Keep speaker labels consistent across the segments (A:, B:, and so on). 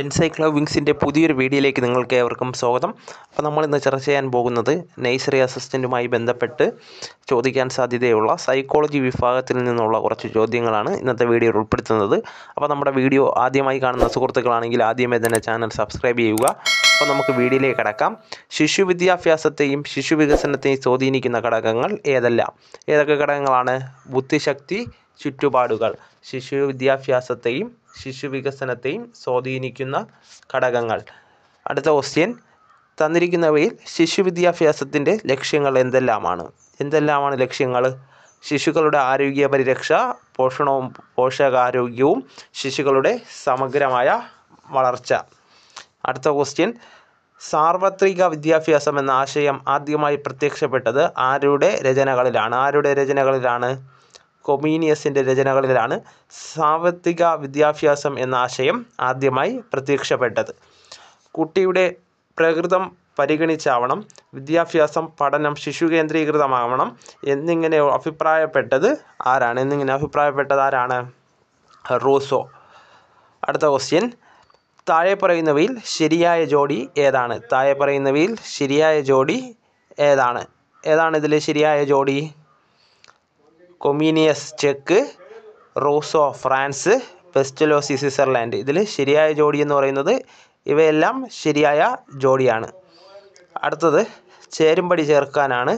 A: എൻസൈക്ലോ വിങ്സിൻ്റെ പുതിയൊരു വീഡിയോയിലേക്ക് നിങ്ങൾക്ക് ഏവർക്കും സ്വാഗതം അപ്പോൾ നമ്മൾ ഇന്ന് ചർച്ച ചെയ്യാൻ പോകുന്നത് നേഴ്സറി അസിസ്റ്റൻറ്റുമായി ബന്ധപ്പെട്ട് ചോദിക്കാൻ സാധ്യതയുള്ള സൈക്കോളജി വിഭാഗത്തിൽ നിന്നുള്ള കുറച്ച് ചോദ്യങ്ങളാണ് ഇന്നത്തെ വീഡിയോയിൽ ഉൾപ്പെടുത്തുന്നത് അപ്പോൾ നമ്മുടെ വീഡിയോ ആദ്യമായി കാണുന്ന സുഹൃത്തുക്കളാണെങ്കിൽ ആദ്യമേ തന്നെ ചാനൽ സബ്സ്ക്രൈബ് ചെയ്യുക അപ്പോൾ നമുക്ക് വീഡിയോയിലേക്ക് കടക്കാം ശിശു വിദ്യാഭ്യാസത്തെയും ശിശു വികസനത്തെയും സ്വാധീനിക്കുന്ന ഘടകങ്ങൾ ഏതെല്ലാം ഏതൊക്കെ ഘടകങ്ങളാണ് ബുദ്ധിശക്തി ചുറ്റുപാടുകൾ ശിശു വിദ്യാഭ്യാസത്തെയും ശിശു വികസനത്തെയും സ്വാധീനിക്കുന്ന ഘടകങ്ങൾ അടുത്ത ക്വസ്റ്റ്യൻ തന്നിരിക്കുന്നവയിൽ ശിശു വിദ്യാഭ്യാസത്തിൻ്റെ ലക്ഷ്യങ്ങൾ എന്തെല്ലാമാണ് എന്തെല്ലാമാണ് ലക്ഷ്യങ്ങൾ ശിശുക്കളുടെ ആരോഗ്യ പരിരക്ഷ പോഷണവും പോഷകാരോഗ്യവും ശിശുക്കളുടെ സമഗ്രമായ വളർച്ച അടുത്ത ക്വസ്റ്റ്യൻ സാർവത്രിക വിദ്യാഭ്യാസം എന്ന ആശയം ആദ്യമായി പ്രത്യക്ഷപ്പെട്ടത് ആരുടെ രചനകളിലാണ് ആരുടെ രചനകളിലാണ് കൊമീനിയസിൻ്റെ രചനകളിലാണ് സാമ്പത്തിക വിദ്യാഭ്യാസം എന്ന ആശയം ആദ്യമായി പ്രത്യക്ഷപ്പെട്ടത് കുട്ടിയുടെ പ്രകൃതം പരിഗണിച്ചാവണം വിദ്യാഭ്യാസം പഠനം ശിശു കേന്ദ്രീകൃതമാവണം എന്നിങ്ങനെ അഭിപ്രായപ്പെട്ടത് ആരാണ് എന്നിങ്ങനെ അഭിപ്രായപ്പെട്ടത് ആരാണ് റൂസോ അടുത്ത ക്വസ്റ്റ്യൻ താഴെ പറയുന്നവയിൽ ശരിയായ ജോഡി ഏതാണ് താഴെ പറയുന്നവയിൽ ശരിയായ ജോഡി ഏതാണ് ഏതാണ് ഇതിലെ ശരിയായ ജോഡി കൊമീനിയസ് ചെക്ക് റോസോ ഫ്രാൻസ് പെസ്റ്റലോസി സ്വിറ്റ്സർലാൻഡ് ഇതിൽ ശരിയായ ജോഡി എന്ന് പറയുന്നത് ഇവയെല്ലാം ശരിയായ ജോഡിയാണ് അടുത്തത് ചേരുംപടി ചേർക്കാനാണ്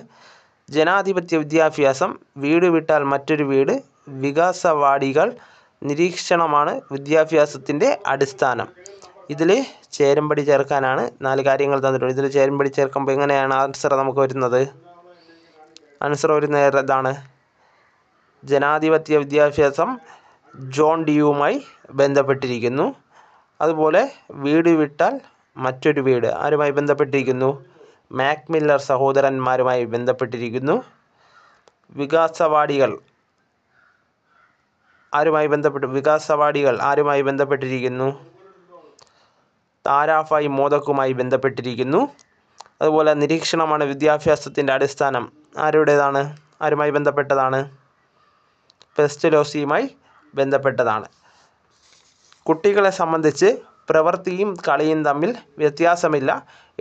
A: ജനാധിപത്യ വിദ്യാഭ്യാസം വീട് വിട്ടാൽ മറ്റൊരു വീട് വികാസവാടികൾ നിരീക്ഷണമാണ് വിദ്യാഭ്യാസത്തിൻ്റെ അടിസ്ഥാനം ഇതിൽ ചേരുംപടി ചേർക്കാനാണ് നാല് കാര്യങ്ങൾ തന്നിട്ടുണ്ട് ഇതിൽ ചേരുംപടി ചേർക്കുമ്പോൾ എങ്ങനെയാണ് ആൻസർ നമുക്ക് വരുന്നത് ആൻസർ വരുന്നത് ഇതാണ് ജനാധിപത്യ വിദ്യാഭ്യാസം ജോൺ ഡിയുമായി ബന്ധപ്പെട്ടിരിക്കുന്നു അതുപോലെ വീട് വിട്ടാൽ മറ്റൊരു വീട് ആരുമായി ബന്ധപ്പെട്ടിരിക്കുന്നു മാക് മില്ലർ സഹോദരന്മാരുമായി ബന്ധപ്പെട്ടിരിക്കുന്നു വികാസവാടികൾ ആരുമായി ബന്ധപ്പെട്ട് വികാസവാടികൾ ആരുമായി ബന്ധപ്പെട്ടിരിക്കുന്നു താരാഫായി മോദക്കുമായി ബന്ധപ്പെട്ടിരിക്കുന്നു അതുപോലെ നിരീക്ഷണമാണ് വിദ്യാഭ്യാസത്തിൻ്റെ അടിസ്ഥാനം ആരുടേതാണ് ആരുമായി ബന്ധപ്പെട്ടതാണ് പെസ്റ്റലോസിയുമായി ബന്ധപ്പെട്ടതാണ് കുട്ടികളെ സംബന്ധിച്ച് പ്രവൃത്തിയും കളിയും തമ്മിൽ വ്യത്യാസമില്ല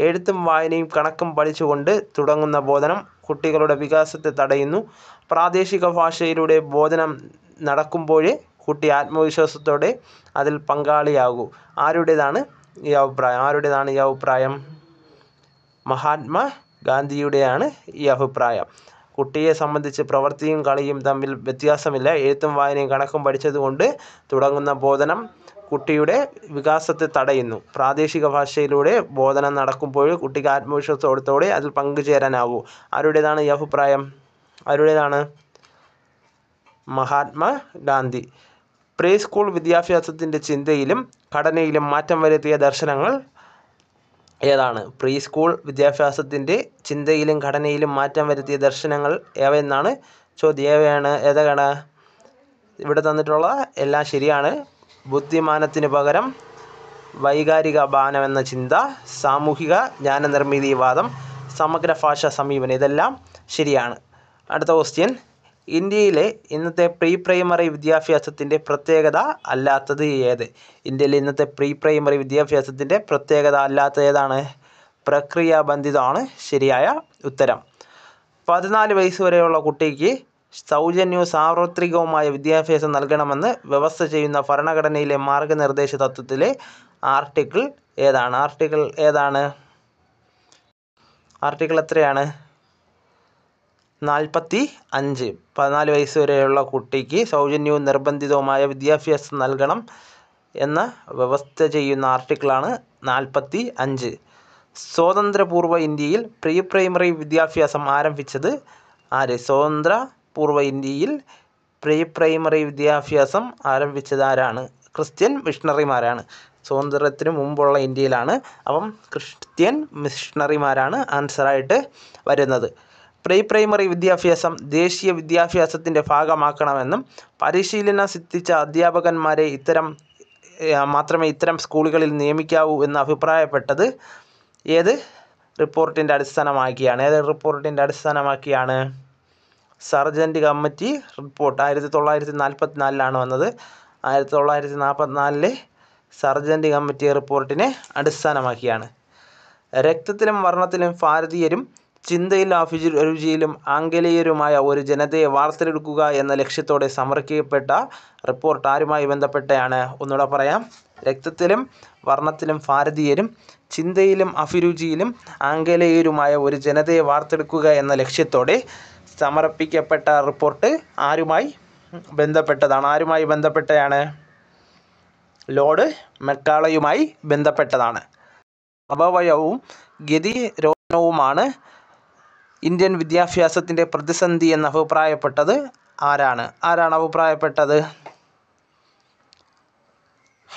A: എഴുത്തും വായനയും കണക്കും പഠിച്ചുകൊണ്ട് തുടങ്ങുന്ന ബോധനം കുട്ടികളുടെ വികാസത്തെ തടയുന്നു പ്രാദേശിക ഭാഷയിലൂടെ ബോധനം നടക്കുമ്പോഴേ കുട്ടി ആത്മവിശ്വാസത്തോടെ അതിൽ പങ്കാളിയാകൂ ആരുടേതാണ് ഈ അഭിപ്രായം ആരുടേതാണ് ഈ അഭിപ്രായം മഹാത്മാ ഗാന്ധിയുടെയാണ് ഈ അഭിപ്രായം കുട്ടിയെ സംബന്ധിച്ച് പ്രവൃത്തിയും കളിയും തമ്മിൽ വ്യത്യാസമില്ല. എഴുത്തും വായനയും കണക്കും പഠിച്ചതുകൊണ്ട് തുടങ്ങുന്ന ബോധനം കുട്ടിയുടെ വികാസത്തെ തടയുന്നു. പ്രാദേശിക ഭാഷയിലൂടെ ബോധനം നടക്കുമ്പോൾ കുട്ടിക്ക് ആത്മവിശ്വാസത്തോടെ അതിൽ പങ്കുചേരാനാകൂ. ആരുടേതാണ് ഈ അഭിപ്രായം? ആരുടേതാണ്? മഹാത്മാ ഗാന്ധി. പ്രീസ്കൂൾ വിദ്യാഭ്യാസത്തിന്റെ ചിന്തയിലും ഘടനയിലും മാറ്റം വരുത്തിയ ദർശനങ്ങൾ ഏതാണ് പ്രീ സ്കൂൾ വിദ്യാഭ്യാസത്തിൻ്റെ ചിന്തയിലും ഘടനയിലും മാറ്റം വരുത്തിയ ദർശനങ്ങൾ ഏവയെന്നാണ് ചോദ്യം ഏവയാണ് ഏതാണ് ഇവിടെ തന്നിട്ടുള്ള എല്ലാം ശരിയാണ് ബുദ്ധിമാനത്തിന് പകരം വൈകാരിക ബാനമെന്ന ചിന്ത സാമൂഹിക വാദം സമഗ്ര ഭാഷാ സമീപനം ഇതെല്ലാം ശരിയാണ് അടുത്ത ക്വസ്റ്റ്യൻ ഇന്ത്യയിലെ ഇന്നത്തെ പ്രീ പ്രൈമറി വിദ്യാഭ്യാസത്തിൻ്റെ പ്രത്യേകത അല്ലാത്തത് ഏത് ഇന്ത്യയിലെ ഇന്നത്തെ പ്രീ പ്രൈമറി വിദ്യാഭ്യാസത്തിൻ്റെ പ്രത്യേകത അല്ലാത്ത ഏതാണ് പ്രക്രിയാബന്ധിതമാണ് ശരിയായ ഉത്തരം പതിനാല് വയസ്സ് വരെയുള്ള കുട്ടിക്ക് സൗജന്യവും സാർവത്രികവുമായ വിദ്യാഭ്യാസം നൽകണമെന്ന് വ്യവസ്ഥ ചെയ്യുന്ന ഭരണഘടനയിലെ മാർഗനിർദ്ദേശ തത്വത്തിലെ ആർട്ടിക്കിൾ ഏതാണ് ആർട്ടിക്കിൾ ഏതാണ് ആർട്ടിക്കിൾ എത്രയാണ് നാൽപ്പത്തി അഞ്ച് പതിനാല് വയസ്സ് വരെയുള്ള കുട്ടിക്ക് സൗജന്യവും നിർബന്ധിതവുമായ വിദ്യാഭ്യാസം നൽകണം എന്ന വ്യവസ്ഥ ചെയ്യുന്ന ആർട്ടിക്കിളാണ് നാൽപ്പത്തി അഞ്ച്. സ്വാതന്ത്ര്യപൂർവ്വ ഇന്ത്യയിൽ പ്രീ പ്രൈമറി വിദ്യാഭ്യാസം ആരംഭിച്ചത് ആര്. പൂർവ്വ ഇന്ത്യയിൽ പ്രീ പ്രൈമറി വിദ്യാഭ്യാസം ആരംഭിച്ചതാരാണ്. ക്രിസ്ത്യൻ മിഷണറിമാരാണ്. സ്വാതന്ത്ര്യത്തിന് മുമ്പുള്ള ഇന്ത്യയിലാണ്. അപ്പം ക്രിസ്ത്യൻ മിഷണറിമാരാണ് ആൻസറായിട്ട് വരുന്നത്. പ്രീ പ്രൈമറി വിദ്യാഭ്യാസം ദേശീയ വിദ്യാഭ്യാസത്തിൻ്റെ ഭാഗമാക്കണമെന്നും പരിശീലനം സിദ്ധിച്ച അധ്യാപകന്മാരെ ഇത്തരം മാത്രമേ ഇത്തരം സ്കൂളുകളിൽ നിയമിക്കാവൂ എന്ന് അഭിപ്രായപ്പെട്ടത് ഏത് റിപ്പോർട്ടിൻ്റെ അടിസ്ഥാനമാക്കിയാണ് ഏത് റിപ്പോർട്ടിൻ്റെ അടിസ്ഥാനമാക്കിയാണ് സർജൻറ്റ് കമ്മിറ്റി റിപ്പോർട്ട് ആയിരത്തി തൊള്ളായിരത്തി നാലിലാണ് വന്നത് ആയിരത്തി തൊള്ളായിരത്തി നാൽപ്പത്തിനാലിലെ സർജൻറ്റ് കമ്മിറ്റി റിപ്പോർട്ടിനെ അടിസ്ഥാനമാക്കിയാണ് രക്തത്തിലും വർണ്ണത്തിലും ഭാരതീയരും ചിന്തയിൽ അഭിരുചിയിലും ആംഗലേയരുമായ ഒരു ജനതയെ വാർത്തെടുക്കുക എന്ന ലക്ഷ്യത്തോടെ സമർപ്പിക്കപ്പെട്ട റിപ്പോർട്ട് ആരുമായി ബന്ധപ്പെട്ടാണ് ഒന്നുകൂടെ പറയാം രക്തത്തിലും വർണ്ണത്തിലും ഭാരതീയരും ചിന്തയിലും അഭിരുചിയിലും ആംഗലേയരുമായ ഒരു ജനതയെ വാർത്തെടുക്കുക എന്ന ലക്ഷ്യത്തോടെ സമർപ്പിക്കപ്പെട്ട റിപ്പോർട്ട് ആരുമായി ബന്ധപ്പെട്ടതാണ് ആരുമായി ബന്ധപ്പെട്ടയാണ് ലോഡ് മെക്കാളയുമായി ബന്ധപ്പെട്ടതാണ് അപവയവും രോഗവുമാണ് ഇന്ത്യൻ വിദ്യാഭ്യാസത്തിൻ്റെ പ്രതിസന്ധി എന്ന് അഭിപ്രായപ്പെട്ടത് ആരാണ് ആരാണ് അഭിപ്രായപ്പെട്ടത്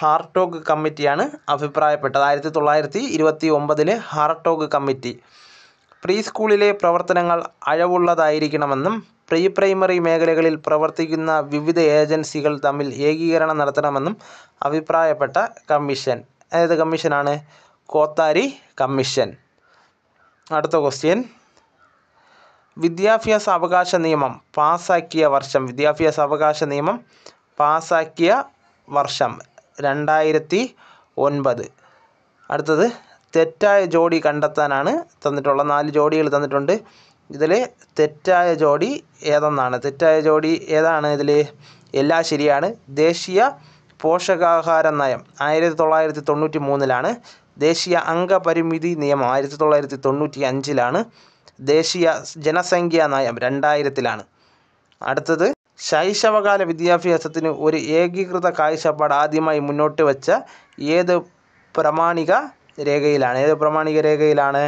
A: ഹാർട്ടോഗ് കമ്മിറ്റിയാണ് അഭിപ്രായപ്പെട്ടത് ആയിരത്തി തൊള്ളായിരത്തി ഇരുപത്തി ഒമ്പതിലെ ഹാർട്ടോഗ് കമ്മിറ്റി പ്രീ സ്കൂളിലെ പ്രവർത്തനങ്ങൾ അഴവുള്ളതായിരിക്കണമെന്നും പ്രീ പ്രൈമറി മേഖലകളിൽ പ്രവർത്തിക്കുന്ന വിവിധ ഏജൻസികൾ തമ്മിൽ ഏകീകരണം നടത്തണമെന്നും അഭിപ്രായപ്പെട്ട കമ്മീഷൻ ഏത് കമ്മീഷനാണ് കോത്താരി കമ്മീഷൻ അടുത്ത ക്വസ്റ്റ്യൻ വിദ്യാഭ്യാസ അവകാശ നിയമം പാസ്സാക്കിയ വർഷം വിദ്യാഭ്യാസ അവകാശ നിയമം പാസ്സാക്കിയ വർഷം രണ്ടായിരത്തി ഒൻപത് അടുത്തത് തെറ്റായ ജോഡി കണ്ടെത്താനാണ് തന്നിട്ടുള്ള നാല് ജോഡികൾ തന്നിട്ടുണ്ട് ഇതിൽ തെറ്റായ ജോഡി ഏതെന്നാണ് തെറ്റായ ജോഡി ഏതാണ് ഇതിൽ എല്ലാം ശരിയാണ് ദേശീയ പോഷകാഹാര നയം ആയിരത്തി തൊള്ളായിരത്തി തൊണ്ണൂറ്റി മൂന്നിലാണ് ദേശീയ അംഗപരിമിതി നിയമം ആയിരത്തി തൊള്ളായിരത്തി തൊണ്ണൂറ്റി അഞ്ചിലാണ് ദേശീയ ജനസംഖ്യ നയം രണ്ടായിരത്തിലാണ്. അടുത്തത് ശൈശവകാല വിദ്യാഭ്യാസത്തിന് ഒരു ഏകീകൃത കാഴ്ചപ്പാട് ആദ്യമായി വെച്ച ഏത് പ്രമാണിക രേഖയിലാണ്. ഏത് പ്രമാണിക രേഖയിലാണ്.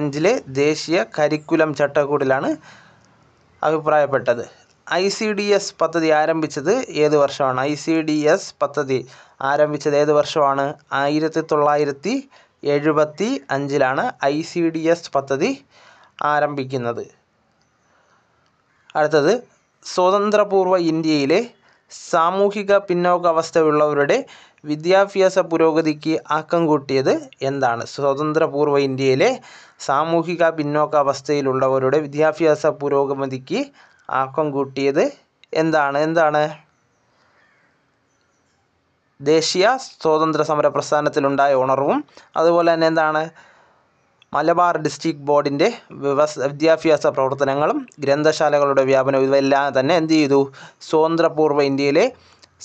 A: അഞ്ചിലെ ദേശീയ കരിക്കുലം ചട്ടക്കൂടിലാണ് അഭിപ്രായപ്പെട്ടത്. ഐ. സി. ഡി. എസ്. പദ്ധതി ആരംഭിച്ചത് ഏത് വർഷമാണ്. ഐ. സി. ഡി. എസ്. പദ്ധതി ആരംഭിച്ചത് ഏത് വർഷമാണ്. ആയിരത്തി തൊള്ളായിരത്തി എഴുപത്തി അഞ്ചിലാണ് ഐ സി ഡി എസ് പദ്ധതി ആരംഭിക്കുന്നത് അടുത്തത് സ്വാതന്ത്ര്യപൂർവ്വ ഇന്ത്യയിലെ സാമൂഹിക പിന്നോക്കാവസ്ഥയുള്ളവരുടെ വിദ്യാഭ്യാസ പുരോഗതിക്ക് ആക്കം കൂട്ടിയത് എന്താണ് സ്വാതന്ത്ര്യപൂർവ്വ ഇന്ത്യയിലെ സാമൂഹിക പിന്നോക്കാവസ്ഥയിലുള്ളവരുടെ വിദ്യാഭ്യാസ പുരോഗതിക്ക് ആക്കം കൂട്ടിയത് എന്താണ് എന്താണ് ദേശീയ സ്വാതന്ത്ര്യ സമര പ്രസ്ഥാനത്തിലുണ്ടായ ഉണർവും അതുപോലെ തന്നെ എന്താണ് മലബാർ ഡിസ്ട്രിക്ട് ബോർഡിൻ്റെ വിദ്യാഭ്യാസ പ്രവർത്തനങ്ങളും ഗ്രന്ഥശാലകളുടെ വ്യാപനവും ഇതെല്ലാം തന്നെ എന്ത് ചെയ്തു സ്വതന്ത്രപൂർവ്വ ഇന്ത്യയിലെ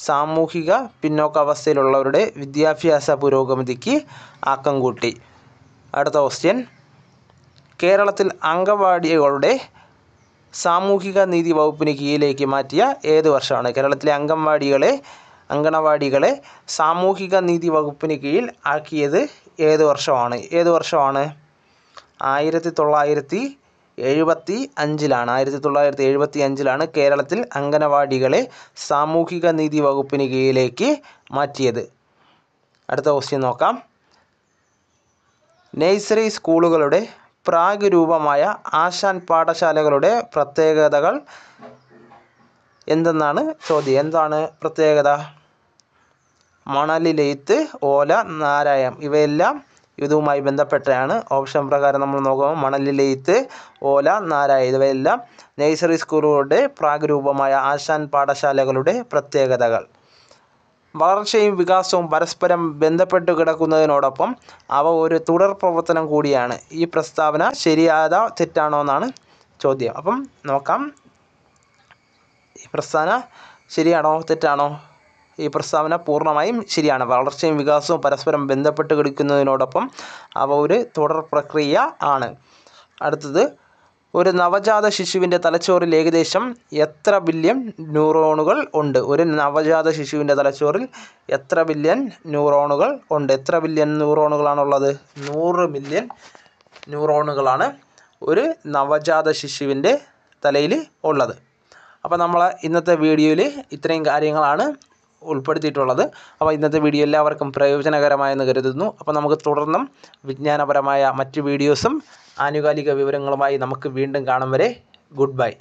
A: സാമൂഹിക പിന്നോക്കാവസ്ഥയിലുള്ളവരുടെ വിദ്യാഭ്യാസ പുരോഗതിക്ക് ആക്കം കൂട്ടി അടുത്ത ക്വസ്റ്റ്യൻ കേരളത്തിൽ അംഗൻവാടികളുടെ സാമൂഹിക നീതി വകുപ്പിന് കീഴിലേക്ക് മാറ്റിയ ഏത് വർഷമാണ് കേരളത്തിലെ അംഗൻവാടികളെ അങ്കണവാടികളെ സാമൂഹിക നീതി വകുപ്പിന് കീഴിൽ ആക്കിയത് ഏത് വർഷമാണ് ഏത് വർഷമാണ് ആയിരത്തി തൊള്ളായിരത്തി എഴുപത്തി അഞ്ചിലാണ് ആയിരത്തി തൊള്ളായിരത്തി എഴുപത്തി അഞ്ചിലാണ് കേരളത്തിൽ അങ്കണവാടികളെ സാമൂഹിക നീതി വകുപ്പിന് കീഴിലേക്ക് മാറ്റിയത് അടുത്ത ക്വസ്റ്റ്യൻ നോക്കാം നേഴ്സറി സ്കൂളുകളുടെ പ്രാഗ് രൂപമായ ആശാൻ പാഠശാലകളുടെ പ്രത്യേകതകൾ എന്തെന്നാണ് ചോദ്യം എന്താണ് പ്രത്യേകത ലെയ്ത്ത് ഓല നാരായം ഇവയെല്ലാം ഇതുമായി ബന്ധപ്പെട്ടാണ് ഓപ്ഷൻ പ്രകാരം നമ്മൾ നോക്കുമ്പോൾ ലെയ്ത്ത് ഓല നാരായം ഇവയെല്ലാം നഴ്സറി സ്കൂളുകളുടെ പ്രാഗ്രൂപമായ ആശാൻ പാഠശാലകളുടെ പ്രത്യേകതകൾ വളർച്ചയും വികാസവും പരസ്പരം ബന്ധപ്പെട്ട് കിടക്കുന്നതിനോടൊപ്പം അവ ഒരു തുടർ പ്രവർത്തനം കൂടിയാണ് ഈ പ്രസ്താവന ശരിയാത തെറ്റാണോ എന്നാണ് ചോദ്യം അപ്പം നോക്കാം ഈ പ്രസ്താവന ശരിയാണോ തെറ്റാണോ ഈ പ്രസ്താവന പൂർണ്ണമായും ശരിയാണ് വളർച്ചയും വികാസവും പരസ്പരം ബന്ധപ്പെട്ട് കിടക്കുന്നതിനോടൊപ്പം അവ ഒരു തുടർ പ്രക്രിയ ആണ് അടുത്തത് ഒരു നവജാത ശിശുവിൻ്റെ തലച്ചോറിൽ ഏകദേശം എത്ര ബില്യൺ ന്യൂറോണുകൾ ഉണ്ട് ഒരു നവജാത ശിശുവിൻ്റെ തലച്ചോറിൽ എത്ര ബില്യൺ ന്യൂറോണുകൾ ഉണ്ട് എത്ര ബില്യൺ ന്യൂറോണുകളാണുള്ളത് നൂറ് ബില്യൺ ന്യൂറോണുകളാണ് ഒരു നവജാത ശിശുവിൻ്റെ തലയിൽ ഉള്ളത് അപ്പോൾ നമ്മൾ ഇന്നത്തെ വീഡിയോയിൽ ഇത്രയും കാര്യങ്ങളാണ് ഉൾപ്പെടുത്തിയിട്ടുള്ളത് അപ്പോൾ ഇന്നത്തെ വീഡിയോ എല്ലാവർക്കും പ്രയോജനകരമായെന്ന് കരുതുന്നു അപ്പോൾ നമുക്ക് തുടർന്നും വിജ്ഞാനപരമായ മറ്റ് വീഡിയോസും ആനുകാലിക വിവരങ്ങളുമായി നമുക്ക് വീണ്ടും കാണും വരെ ഗുഡ് ബൈ